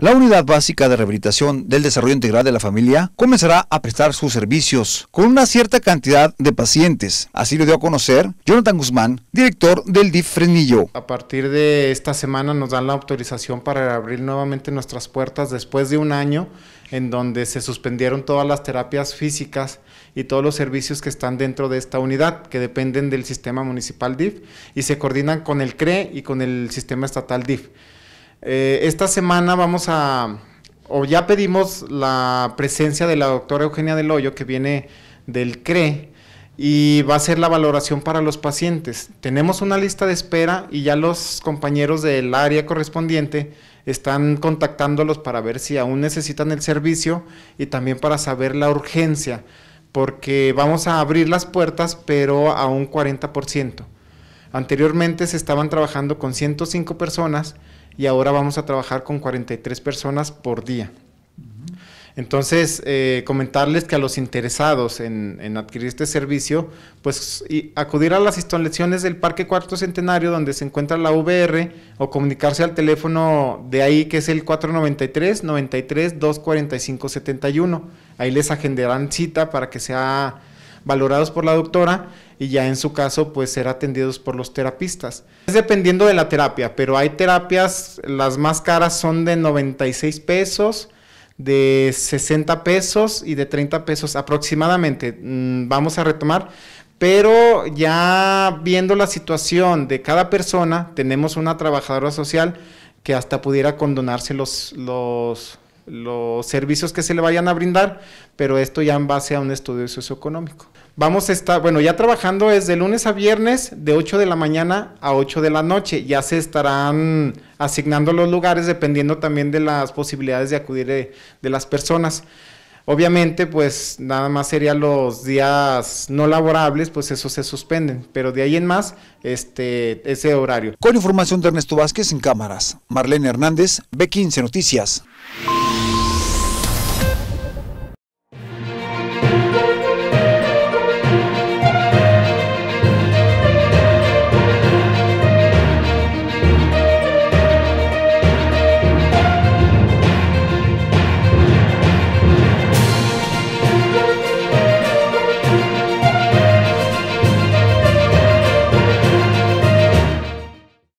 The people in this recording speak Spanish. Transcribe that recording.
La Unidad Básica de Rehabilitación del Desarrollo Integral de la Familia comenzará a prestar sus servicios con una cierta cantidad de pacientes. Así lo dio a conocer Jonathan Guzmán, director del DIF Frenillo. A partir de esta semana nos dan la autorización para abrir nuevamente nuestras puertas después de un año en donde se suspendieron todas las terapias físicas y todos los servicios que están dentro de esta unidad, que dependen del sistema municipal DIF y se coordinan con el CRE y con el sistema estatal DIF. Eh, esta semana vamos a, o ya pedimos la presencia de la doctora Eugenia del Hoyo, que viene del CRE, y va a ser la valoración para los pacientes. Tenemos una lista de espera y ya los compañeros del área correspondiente están contactándolos para ver si aún necesitan el servicio y también para saber la urgencia, porque vamos a abrir las puertas, pero a un 40%. Anteriormente se estaban trabajando con 105 personas, y ahora vamos a trabajar con 43 personas por día. Entonces, eh, comentarles que a los interesados en, adquirir este servicio, pues acudir a las instalaciones del Parque Cuarto Centenario, donde se encuentra la VR, o comunicarse al teléfono de ahí, que es el 493 93 245 71. Ahí les agendarán cita para que sea valorados por la doctora y ya en su caso pues ser atendidos por los terapistas. Es dependiendo de la terapia, pero hay terapias, las más caras son de 96 pesos, de 60 pesos y de 30 pesos aproximadamente. Mm, vamos a retomar. Pero ya viendo la situación de cada persona, tenemos una trabajadora social que hasta pudiera condonarse los, los los servicios que se le vayan a brindar, pero esto ya en base a un estudio socioeconómico. Vamos a estar, bueno, ya trabajando es de lunes a viernes de 8 de la mañana a 8 de la noche. Ya se estarán asignando los lugares dependiendo también de las posibilidades de acudir eh, de, las personas. Obviamente, pues nada más serían los días no laborables, pues eso se suspenden, pero de ahí en más, este, ese horario. Con información de Ernesto Vázquez en cámaras, Marlene Hernández, B15 Noticias.